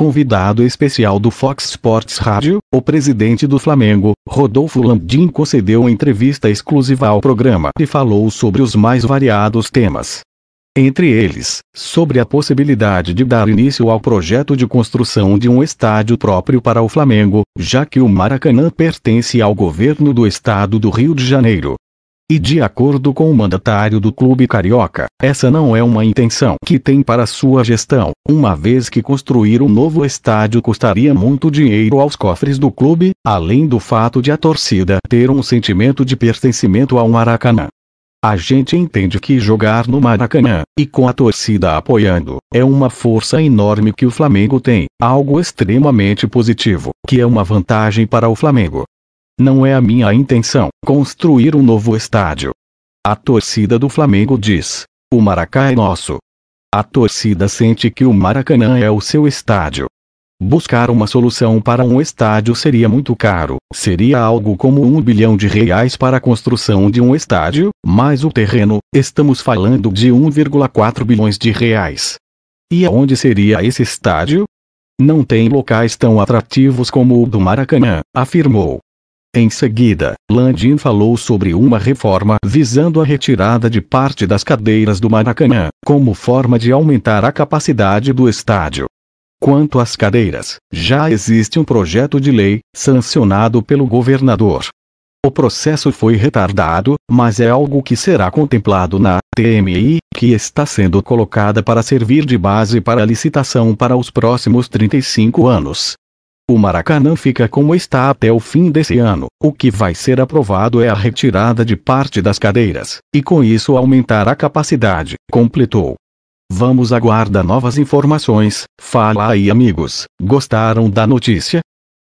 Convidado especial do Fox Sports Rádio, o presidente do Flamengo, Rodolfo Landim, concedeu entrevista exclusiva ao programa e falou sobre os mais variados temas. Entre eles, sobre a possibilidade de dar início ao projeto de construção de um estádio próprio para o Flamengo, já que o Maracanã pertence ao governo do estado do Rio de Janeiro. E de acordo com o mandatário do clube carioca, essa não é uma intenção que tem para sua gestão, uma vez que construir um novo estádio custaria muito dinheiro aos cofres do clube, além do fato de a torcida ter um sentimento de pertencimento ao Maracanã. A gente entende que jogar no Maracanã, e com a torcida apoiando, é uma força enorme que o Flamengo tem, algo extremamente positivo, que é uma vantagem para o Flamengo, não é a minha intenção construir um novo estádio. A torcida do Flamengo diz: o Maracá é nosso. A torcida sente que o Maracanã é o seu estádio. Buscar uma solução para um estádio seria muito caro, seria algo como um bilhão de reais para a construção de um estádio, mas o terreno, estamos falando de 1,4 bilhões de reais. E aonde seria esse estádio? Não tem locais tão atrativos como o do Maracanã, afirmou. Em seguida, Landim falou sobre uma reforma visando a retirada de parte das cadeiras do Maracanã, como forma de aumentar a capacidade do estádio. Quanto às cadeiras, já existe um projeto de lei, sancionado pelo governador. O processo foi retardado, mas é algo que será contemplado na TMI, que está sendo colocada para servir de base para a licitação para os próximos 35 anos. O Maracanã fica como está até o fim desse ano. O que vai ser aprovado é a retirada de parte das cadeiras, e com isso aumentar a capacidade, completou. Vamos aguardar novas informações. Fala aí, amigos. Gostaram da notícia?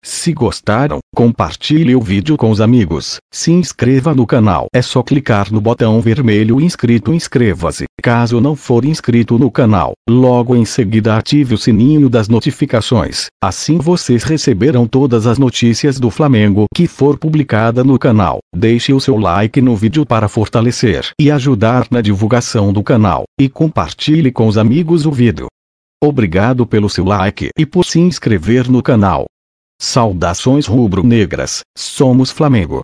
Se gostaram, compartilhe o vídeo com os amigos, se inscreva no canal. É só clicar no botão vermelho inscrito inscreva-se. Caso não for inscrito no canal, logo em seguida ative o sininho das notificações. Assim vocês receberão todas as notícias do Flamengo que for publicada no canal. Deixe o seu like no vídeo para fortalecer e ajudar na divulgação do canal. E compartilhe com os amigos o vídeo. Obrigado pelo seu like e por se inscrever no canal. Saudações rubro-negras, somos Flamengo.